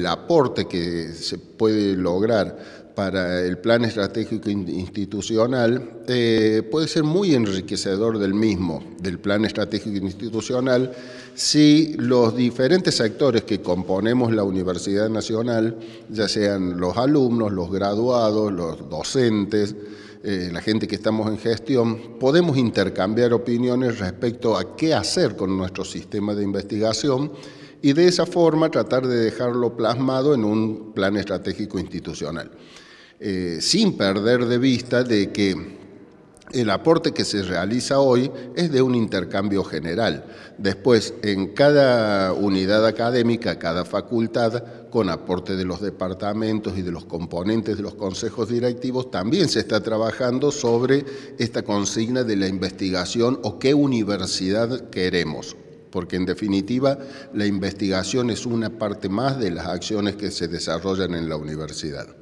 El aporte que se puede lograr para el plan estratégico institucional eh, puede ser muy enriquecedor del mismo, del plan estratégico institucional, si los diferentes sectores que componemos la Universidad Nacional, ya sean los alumnos, los graduados, los docentes, eh, la gente que estamos en gestión, podemos intercambiar opiniones respecto a qué hacer con nuestro sistema de investigación y de esa forma tratar de dejarlo plasmado en un plan estratégico institucional, eh, sin perder de vista de que el aporte que se realiza hoy es de un intercambio general. Después, en cada unidad académica, cada facultad, con aporte de los departamentos y de los componentes de los consejos directivos, también se está trabajando sobre esta consigna de la investigación o qué universidad queremos porque en definitiva la investigación es una parte más de las acciones que se desarrollan en la universidad.